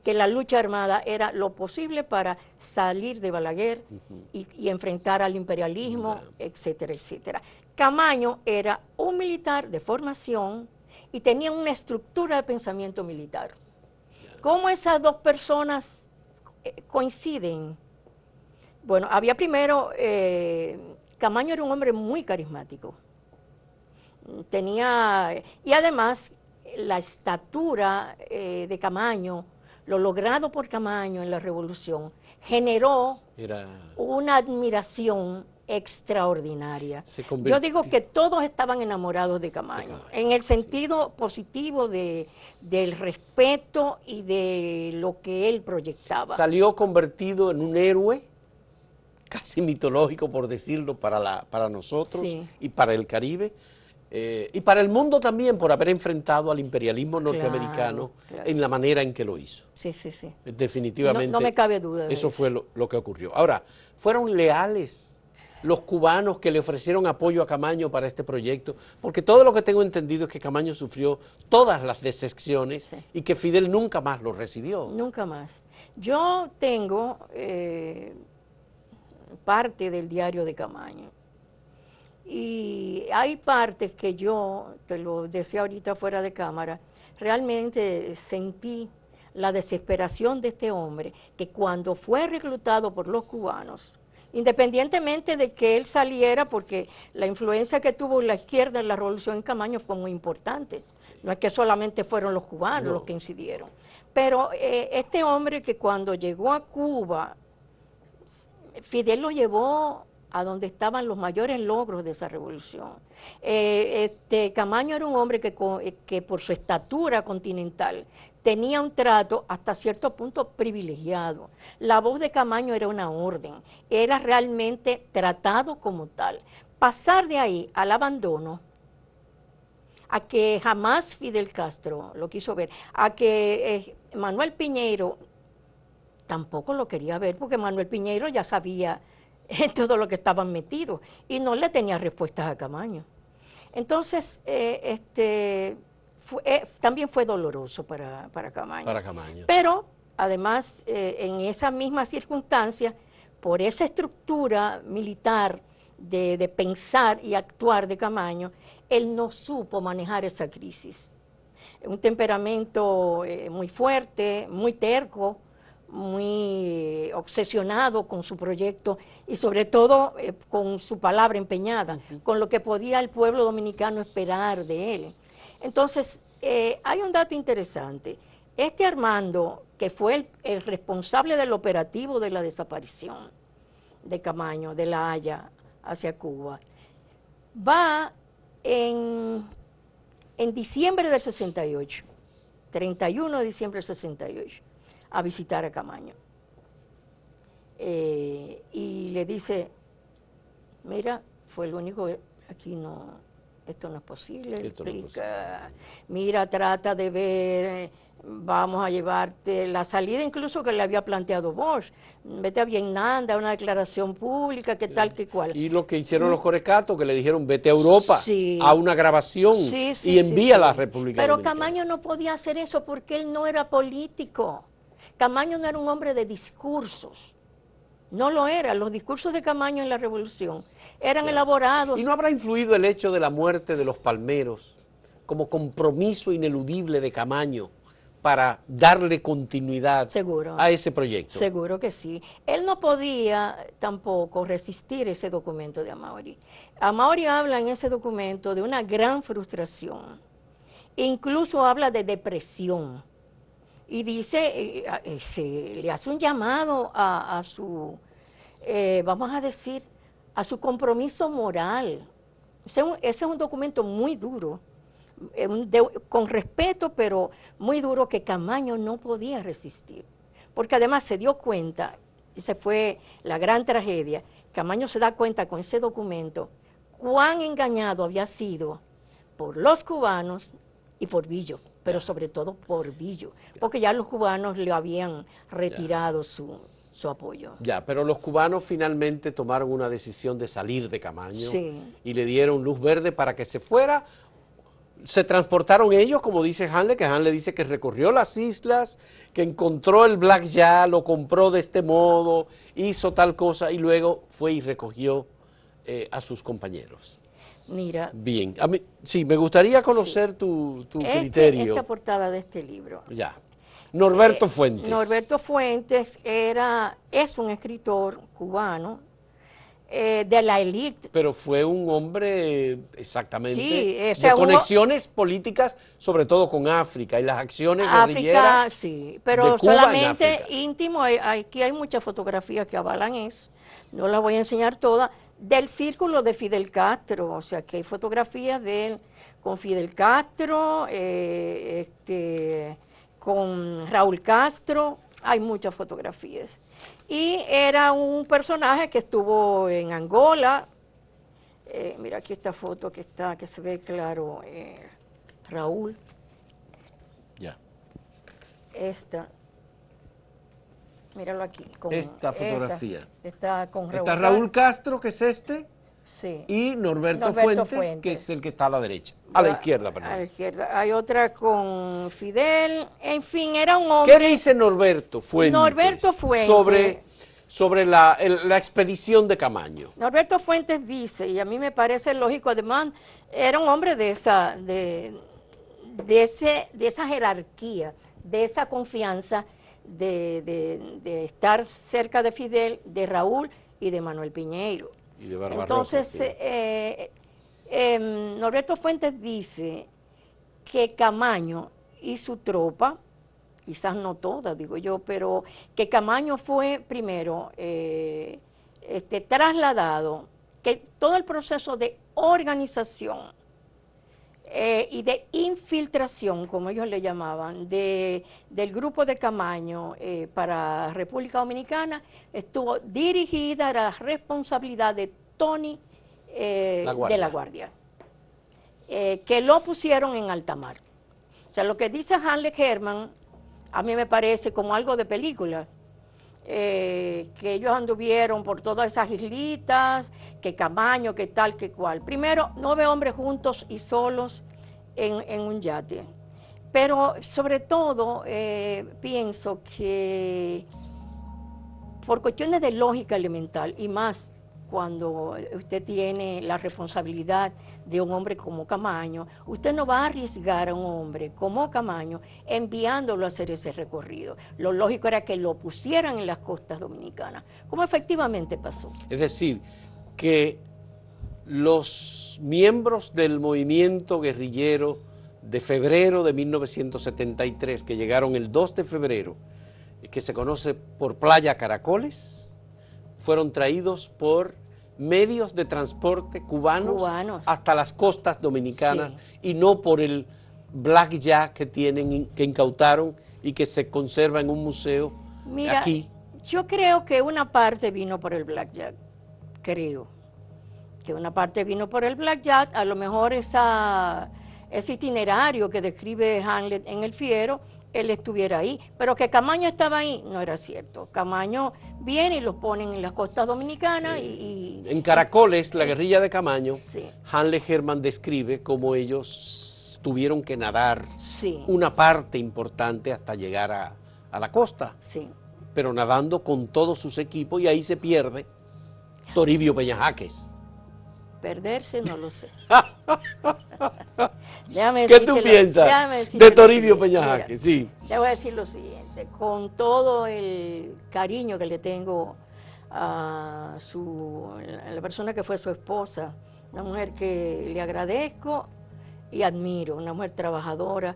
que la lucha armada era lo posible para salir de Balaguer y, enfrentar al imperialismo, etcétera, etcétera. Camaño era un militar de formación y tenía una estructura de pensamiento militar. ¿Cómo esas dos personas eh, coinciden? Bueno, había primero, eh, Camaño era un hombre muy carismático. Tenía, y además la estatura eh, de Camaño lo logrado por Camaño en la revolución generó una admiración extraordinaria. Yo digo que todos estaban enamorados de Camaño, en el sentido positivo de, del respeto y de lo que él proyectaba. Salió convertido en un héroe casi mitológico, por decirlo, para, la, para nosotros y para el Caribe eh, y para el mundo también por haber enfrentado al imperialismo norteamericano en la manera en que lo hizo. Sí, sí, sí. Definitivamente. No, me cabe duda. eso, fue lo, que ocurrió. Ahora, fueron leales los cubanos que le ofrecieron apoyo a Camaño para este proyecto, porque todo lo que tengo entendido es que Camaño sufrió todas las decepciones y que Fidel nunca más lo recibió. Nunca más. Yo tengo eh, parte del diario de Camaño y hay partes que yo, te lo decía ahorita fuera de cámara, realmente sentí la desesperación de este hombre, que cuando fue reclutado por los cubanos, independientemente de que él saliera, porque la influencia que tuvo la izquierda en la revolución en Camaño fue muy importante, no es que solamente fueron los cubanos los que incidieron, pero eh, este hombre que cuando llegó a Cuba, Fidel lo llevó a donde estaban los mayores logros de esa revolución. Eh, este, Camaño era un hombre eh, que, por su estatura continental tenía un trato hasta cierto punto privilegiado. La voz de Camaño era una orden, era realmente tratado como tal. Pasar de ahí al abandono, a que jamás Fidel Castro lo quiso ver, a que eh, Manuel Piñeiro tampoco lo quería ver, porque Manuel Piñeiro ya sabía en todo lo que estaban metidos y no le tenía respuestas a Camaño. Entonces, eh, este, eh, también fue doloroso para, para, Camaño. Pero, además, eh, en esa misma circunstancia por esa estructura militar de, de pensar y actuar de Camaño, él no supo manejar esa crisis. Un temperamento muy fuerte, muy terco, muy obsesionado con su proyecto y sobre todo eh, con su palabra empeñada, con lo que podía el pueblo dominicano esperar de él. Entonces, eh, hay un dato interesante. Este Armando, que fue el, responsable del operativo de la desaparición de Camaño, de La Haya, hacia Cuba, va en, en diciembre del 68, 31 de diciembre del 68 a visitar a Camaño. Eh, y le dice, mira, fue lo único, aquí no, esto no es posible, mira, trata de ver, eh, vamos a llevarte la salida incluso que le había planteado Bosch, vete a Vietnam, da una declaración pública, qué tal, qué cual. Y lo que hicieron los mm. corecatos, que le dijeron, vete a Europa, a una grabación, y envía a la República Pero Camaño no podía hacer eso porque él no era político Camaño no era un hombre de discursos. No lo era. Los discursos de Camaño en la revolución eran elaborados. ¿Y no habrá influido el hecho de la muerte de los palmeros como compromiso ineludible de Camaño para darle continuidad a ese proyecto? Seguro que sí. Él no podía tampoco resistir ese documento de Amaury. Amauri habla en ese documento de una gran frustración. Incluso habla de depresión y dice, eh, eh, eh, le hace un llamado a, su, vamos a decir, a su compromiso moral. Ese es un, documento muy duro, con respeto, pero muy duro que Camaño no podía resistir, porque además se dio cuenta, y se fue la gran tragedia, Camaño se da cuenta con ese documento cuán engañado había sido por los cubanos y por Villo pero sobre todo por Billo, porque ya los cubanos le habían retirado su, su apoyo. Ya, pero los cubanos finalmente tomaron una decisión de salir de Camaño y le dieron luz verde para que se fuera. Se transportaron ellos, como dice Hanle, que Hanle dice que recorrió las islas, que encontró el Black Ya, lo compró de este modo, hizo tal cosa y luego fue y recogió eh, a sus compañeros. Mira. Bien. A mí, sí, me gustaría conocer tu, tu este, criterio. Esta portada de este libro. Ya. Norberto eh, Fuentes. Norberto Fuentes era, es un escritor cubano eh, de la élite. Pero fue un hombre, exactamente, sí, de conexiones políticas, sobre todo con África y las acciones África, sí, pero solamente íntimo. aquí hay muchas fotografías que avalan eso. No las voy a enseñar todas del círculo de Fidel Castro, o sea que hay fotografías de él con Fidel Castro, eh, este, con Raúl Castro, hay muchas fotografías. Y era un personaje que estuvo en Angola, eh, mira aquí esta foto que está, que se ve claro, eh, Raúl. Ya. Esta, Míralo aquí. Con esta fotografía. está Raúl, Castro, que es este. Sí. Y Norberto, Fuentes, que es el que está a la derecha. A la, izquierda, perdón. A la izquierda. Hay otra con Fidel. En fin, era un hombre. ¿Qué dice Norberto Fuentes? Norberto Fuentes. Sobre, sobre la, expedición de Camaño. Norberto Fuentes dice, y a mí me parece lógico, además, era un hombre de esa, de, ese, de esa jerarquía, de esa confianza de, estar cerca de Fidel, de Raúl y de Manuel Piñeiro. Y de Entonces, eh, eh, em, Norberto Fuentes dice que Camaño y su tropa, quizás no todas, digo yo, pero que Camaño fue primero eh, este, trasladado, que todo el proceso de organización eh, y de infiltración, como ellos le llamaban, de, del grupo de Camaño eh, para República Dominicana, estuvo dirigida a la responsabilidad de Tony eh, de la Guardia, que lo pusieron en alta mar. O sea, lo que dice Hanley Herman, a mí me parece como algo de película. Eh, que ellos anduvieron por todas esas islitas, que Camaño, qué tal, qué cual. Primero, no nueve hombres juntos y solos en, un yate. Pero sobre todo eh, pienso que por cuestiones de lógica elemental y más cuando usted tiene la responsabilidad de un hombre como Camaño, usted no va a arriesgar a un hombre como Camaño enviándolo a hacer ese recorrido. Lo lógico era que lo pusieran en las costas dominicanas, como efectivamente pasó. Es decir, que los miembros del movimiento guerrillero de febrero de 1973, que llegaron el 2 de febrero, que se conoce por Playa Caracoles, fueron traídos por medios de transporte cubanos, hasta las costas dominicanas y no por el blackjack que tienen, que incautaron y que se conserva en un museo Mira, aquí. Yo creo que una parte vino por el blackjack, creo. Que una parte vino por el blackjack, a lo mejor esa, ese itinerario que describe Hamlet en El Fiero él estuviera ahí. Pero que Camaño estaba ahí, no era cierto. Camaño viene y lo ponen en las costas dominicanas y, En Caracoles, la guerrilla de Camaño, sí. Hanley Herman describe cómo ellos tuvieron que nadar una parte importante hasta llegar a, a la costa. Pero nadando con todos sus equipos y ahí se pierde Toribio Peñajaques perderse, no lo sé. ¿Qué tú piensas de Toribio Peñajaque? Sí. Te voy a decir lo siguiente, con todo el cariño que le tengo a, la persona que fue su esposa, una mujer que le agradezco y admiro, una mujer trabajadora,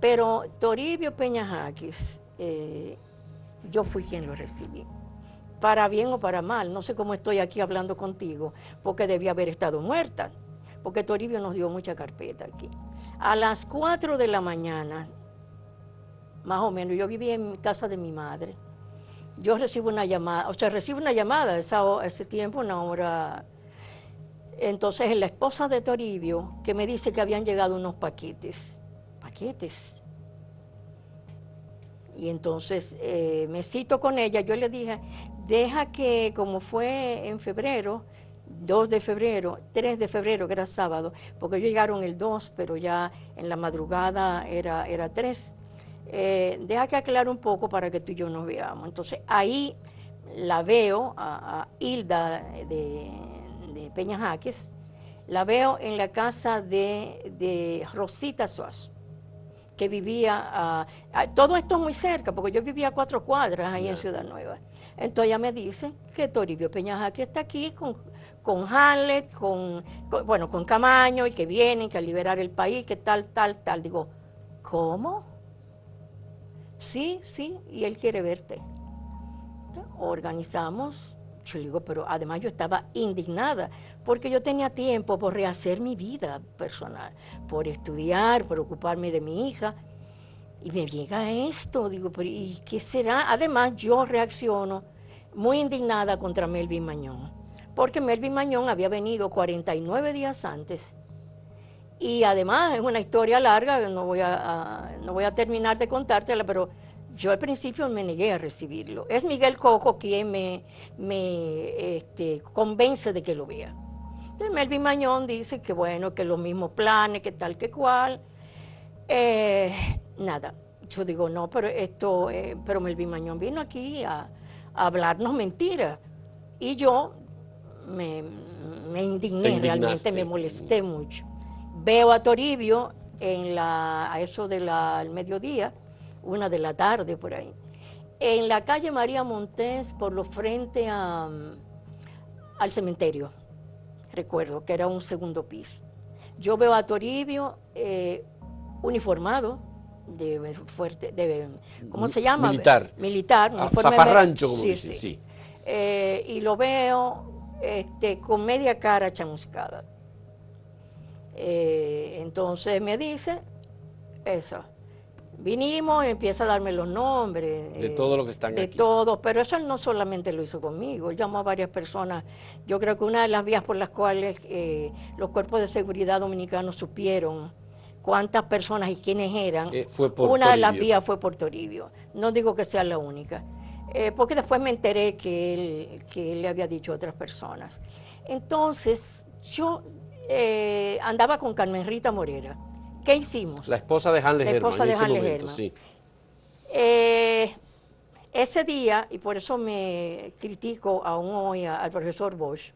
pero Toribio Peña eh, yo fui quien lo recibí para bien o para mal. No sé cómo estoy aquí hablando contigo, porque debía haber estado muerta, porque Toribio nos dio mucha carpeta aquí. A las 4 de la mañana, más o menos, yo vivía en casa de mi madre. Yo recibo una llamada, o sea, recibo una llamada esa, ese tiempo, una hora. Entonces, la esposa de Toribio, que me dice que habían llegado unos paquetes, paquetes, y entonces eh, me cito con ella, yo le dije, deja que como fue en febrero, 2 de febrero, 3 de febrero, que era sábado, porque ellos llegaron el 2, pero ya en la madrugada era, era 3. Eh, deja que aclare un poco para que tú y yo nos veamos. Entonces ahí la veo a, Hilda de, de la veo en la casa de, Rosita Suazo que vivía todo esto muy cerca, porque yo vivía a cuatro cuadras ahí en Ciudad Nueva. Entonces ella me dice que Toribio que está aquí con, con Hamlet, con, bueno, con Camaño, y que vienen, que a liberar el país, que tal, tal, tal. Digo, ¿cómo? Sí, sí, y él quiere verte. organizamos, yo digo, pero además yo estaba indignada, porque yo tenía tiempo por rehacer mi vida personal, por estudiar, por ocuparme de mi hija, y me llega esto, digo, ¿y qué será? Además, yo reacciono muy indignada contra Melvin Mañón, porque Melvin Mañón había venido 49 días antes. Y además es una historia larga, no voy a, no voy a terminar de contártela, pero yo al principio me negué a recibirlo. Es Miguel Coco quien me, me este, convence de que lo vea. Entonces Melvin Mañón dice que bueno, que los mismos planes, que tal, que cual. Eh, nada. Yo digo, no, pero esto, eh, pero Melvin Mañón vino aquí a, hablarnos mentiras. Y yo me, indigné, realmente me molesté mucho. Veo a Toribio en la, a eso del mediodía, una de la tarde por ahí, en la calle María Montés, por lo frente al cementerio, recuerdo que era un segundo piso. Yo veo a Toribio eh, uniformado, de fuerte, de, ¿cómo se llama? Militar. Militar. zafarrancho, como sí. Eh, y lo veo este, con media cara chamuscada. Eh, entonces me dice eso. Vinimos y empieza a darme los nombres. De eh, todo lo que están de aquí. De todo, pero eso no solamente lo hizo conmigo, él llamó a varias personas. Yo creo que una de las vías por las cuales los cuerpos de seguridad dominicanos supieron cuántas personas y quiénes eran, eh, una de las vías fue por Toribio. No digo que sea la única, eh, porque después me enteré que él, le había dicho a otras personas. Entonces, yo eh, andaba con Carmen Rita Morera. ¿Qué hicimos? La esposa de Hans Herman. La esposa de ese día, y por eso me critico aún hoy al profesor Bosch,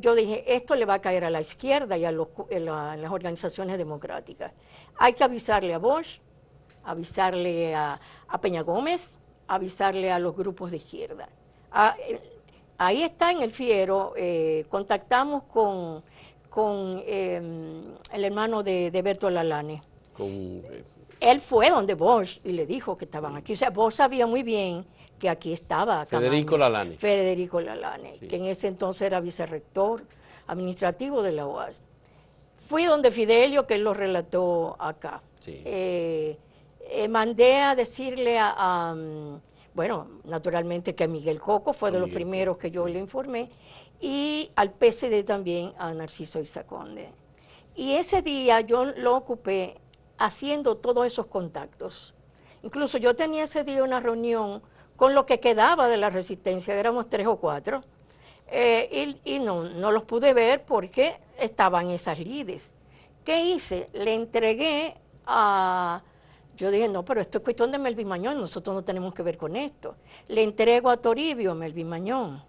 yo dije, esto le va a caer a la izquierda y a, las organizaciones democráticas. Hay que avisarle a Bosch, avisarle a, Peña Gómez, avisarle a los grupos de izquierda. Ah, ahí está en el Fiero, eh, contactamos con, em, el hermano de, Berto Lalane. Eh, Él fue donde Bosch y le dijo que estaban aquí. O sea, Bosch sabía muy bien que aquí estaba. Federico Lalane. Federico Lalane, que en ese entonces era vicerrector administrativo de la UAS. Fui donde Fidelio, que lo relató acá. Eh, eh, mandé a decirle a, mm, bueno, naturalmente que a Miguel Coco fue de los primeros que yo le informé, y al PCD también, a Narciso Isaconde. Y ese día yo lo ocupé haciendo todos esos contactos. Incluso yo tenía ese día una reunión con lo que quedaba de la resistencia, éramos tres o cuatro, eh, y, no, no, los pude ver porque estaban esas lides. ¿Qué hice? Le entregué a... Yo dije, no, pero esto es cuestión de Melvin Mañón, nosotros no tenemos que ver con esto. Le entrego a Toribio, Melvin Mañón.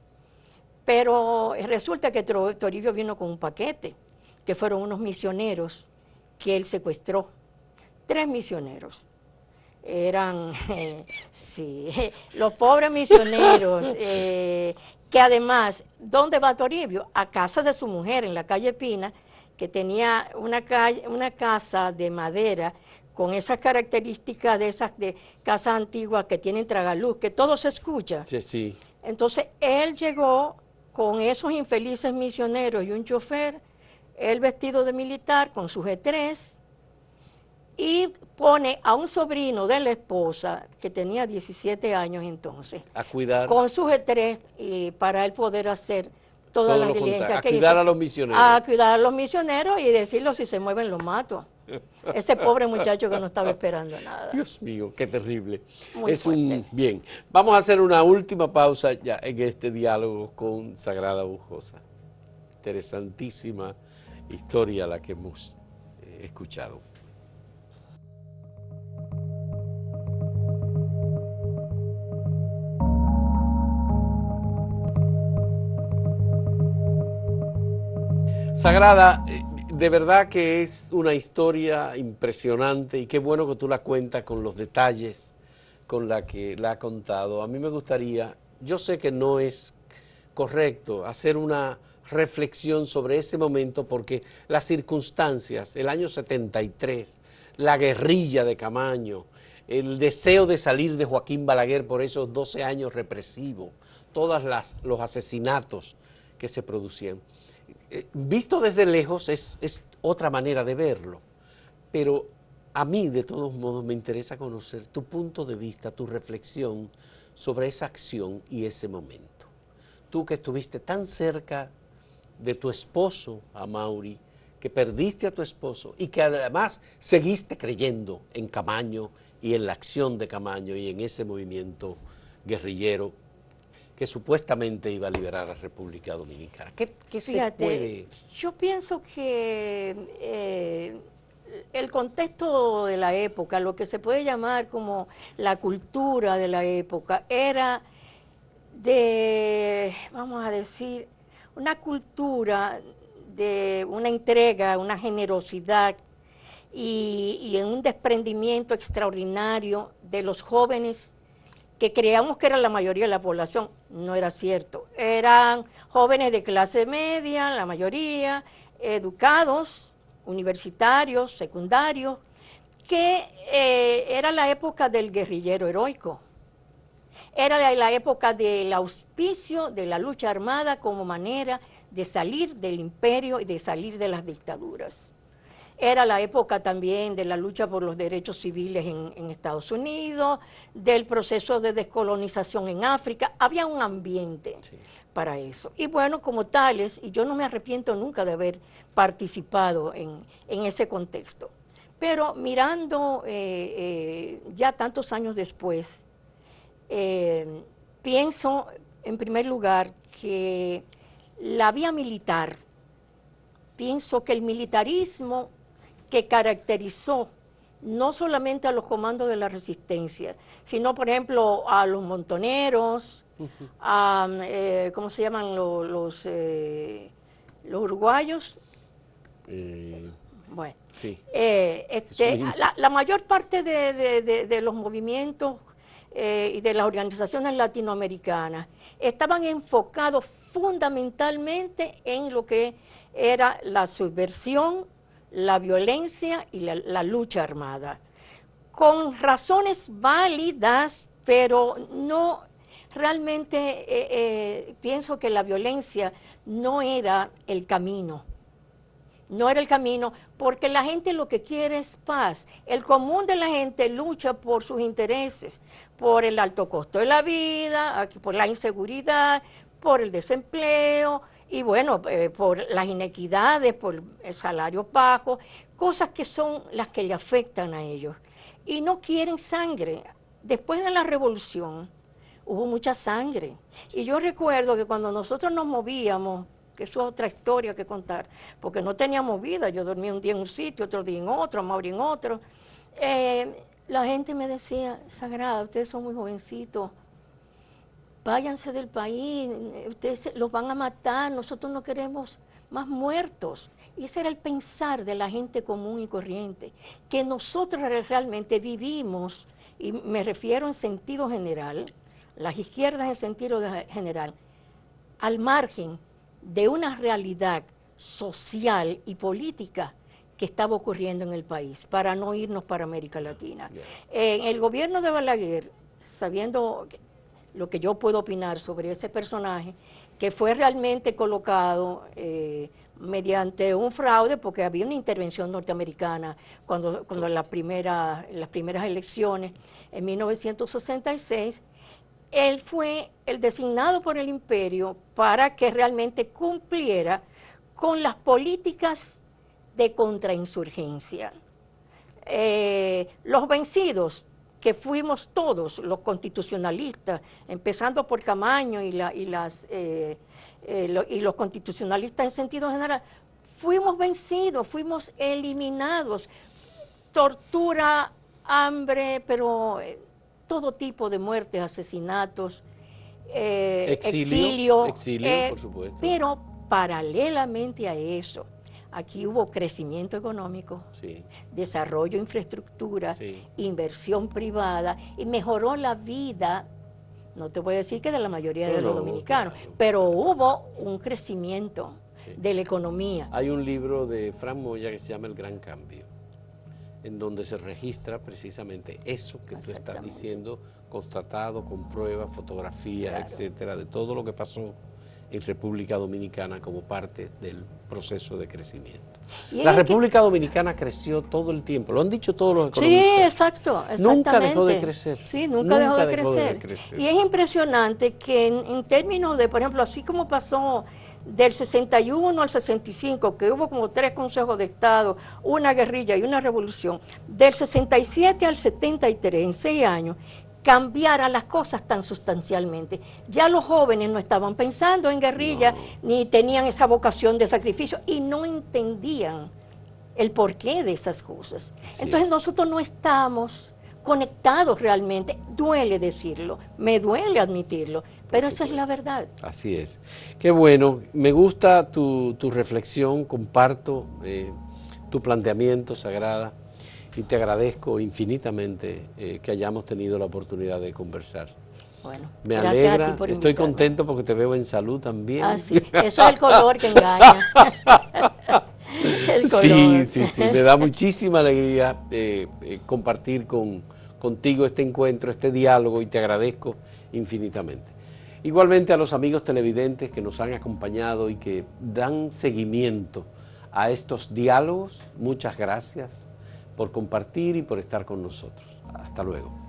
Pero resulta que Toribio vino con un paquete, que fueron unos misioneros que él secuestró. Tres misioneros eran, sí, los pobres misioneros, eh, que además, ¿dónde va Toribio? A casa de su mujer, en la calle Pina, que tenía una, una casa de madera con esas características de esas de casas antiguas que tienen tragaluz, que todo se escucha. Sí, sí. Entonces, él llegó con esos infelices misioneros y un chofer, él vestido de militar, con su g 3 y pone a un sobrino de la esposa, que tenía 17 años entonces, a cuidar. con sus estrés y para él poder hacer todas las diligencias que hizo. A cuidar a los misioneros. A cuidar a los misioneros y decirlo si se mueven los mato. Ese pobre muchacho que no estaba esperando nada. Dios mío, qué terrible. es un bien. Vamos a hacer una última pausa ya en este diálogo con Sagrada Bujosa. Interesantísima historia la que hemos eh, escuchado. Sagrada, eh, de verdad que es una historia impresionante y qué bueno que tú la cuentas con los detalles con la que la ha contado. A mí me gustaría, yo sé que no es correcto hacer una reflexión sobre ese momento porque las circunstancias, el año 73, la guerrilla de Camaño, el deseo de salir de Joaquín Balaguer por esos 12 años represivos, todos los asesinatos que se producían. Eh, visto desde lejos es, otra manera de verlo, pero a mí de todos modos me interesa conocer tu punto de vista, tu reflexión sobre esa acción y ese momento. Tú que estuviste tan cerca de tu esposo, a Mauri, que perdiste a tu esposo y que además seguiste creyendo en Camaño y en la acción de Camaño y en ese movimiento guerrillero que supuestamente iba a liberar a la República Dominicana. ¿Qué, qué se Yo pienso que eh, el contexto de la época, lo que se puede llamar como la cultura de la época, era de, vamos a decir, una cultura de una entrega, una generosidad y, en un desprendimiento extraordinario de los jóvenes que creíamos que era la mayoría de la población, no era cierto. Eran jóvenes de clase media, la mayoría, educados, universitarios, secundarios, que eh, era la época del guerrillero heroico. Era la época del auspicio de la lucha armada como manera de salir del imperio y de salir de las dictaduras. Era la época también de la lucha por los derechos civiles en, en Estados Unidos, del proceso de descolonización en África. Había un ambiente para eso. Y bueno, como tales, y yo no me arrepiento nunca de haber participado en, ese contexto. Pero mirando eh, eh, ya tantos años después, eh, pienso en primer lugar que la vía militar, pienso que el militarismo que caracterizó no solamente a los comandos de la resistencia, sino, por ejemplo, a los montoneros, a, eh, ¿cómo se llaman los, eh, los, uruguayos? Eh, bueno, sí. Este, la, mayor parte de los movimientos y de las organizaciones latinoamericanas estaban enfocados fundamentalmente en lo que era la subversión la violencia y la, lucha armada, con razones válidas, pero no realmente eh, eh, pienso que la violencia no era el camino. No era el camino, porque la gente lo que quiere es paz. El común de la gente lucha por sus intereses, por el alto costo de la vida, por la inseguridad, por el desempleo, y bueno, eh, por las inequidades, por el salario bajo, cosas que son las que le afectan a ellos. Y no quieren sangre. Después de la revolución hubo mucha sangre. Y yo recuerdo que cuando nosotros nos movíamos, que eso es otra historia que contar, porque no teníamos vida, yo dormía un día en un sitio, otro día en otro, Mauri en otro. Eh, la gente me decía, Sagrada, ustedes son muy jovencitos, váyanse del país, ustedes los van a matar, nosotros no queremos más muertos. Y ese era el pensar de la gente común y corriente, que nosotros realmente vivimos, y me refiero en sentido general, las izquierdas en sentido general, al margen de una realidad social y política que estaba ocurriendo en el país, para no irnos para América Latina. En eh, el gobierno de Balaguer, sabiendo lo que yo puedo opinar sobre ese personaje, que fue realmente colocado eh, mediante un fraude, porque había una intervención norteamericana cuando, cuando las primeras elecciones, en 1966, él fue el designado por el imperio para que realmente cumpliera con las políticas de contrainsurgencia. Eh, los vencidos que fuimos todos los constitucionalistas, empezando por Camaño eh, eh, y, los constitucionalistas en sentido general, fuimos vencidos, fuimos eliminados. Tortura, hambre, pero eh, todo tipo de muertes, asesinatos, exilio. Pero paralelamente a eso, Aquí hubo crecimiento económico, desarrollo de infraestructura, inversión privada y mejoró la vida, no te voy a decir que de la mayoría de los dominicanos, pero hubo un crecimiento de la economía. Hay un libro de Fran Moya que se llama El Gran Cambio, en donde se registra precisamente eso que tú estás diciendo, constatado con pruebas, fotografías, etcétera, de todo lo que pasó en República Dominicana como parte del proceso de crecimiento. La República Dominicana creció todo el tiempo, lo han dicho todos los economistas. Sí, exacto, Nunca dejó de crecer. Sí, nunca, dejó, de, crecer. Y es impresionante que en términos de, por ejemplo, así como pasó del 61 al 65, que hubo como tres consejos de Estado, una guerrilla y una revolución, del 67 al 73, en seis años, cambiara las cosas tan sustancialmente. Ya los jóvenes no estaban pensando en guerrilla, ni tenían esa vocación de sacrificio y no entendían el porqué de esas cosas. Entonces nosotros no estamos conectados realmente. Duele decirlo, me duele admitirlo, pero esa es la verdad. Así es. Qué bueno, me gusta tu, reflexión, comparto eh, tu planteamiento, Sagrada y te agradezco infinitamente eh, que hayamos tenido la oportunidad de conversar. Bueno, me alegra, estoy contento porque te veo en salud también. Ah, sí. Eso es el color que engaña. el color. Sí, sí, sí, me da muchísima alegría eh, eh, compartir con, contigo este encuentro, este diálogo y te agradezco infinitamente. Igualmente a los amigos televidentes que nos han acompañado y que dan seguimiento a estos diálogos, muchas gracias por compartir y por estar con nosotros. Hasta luego.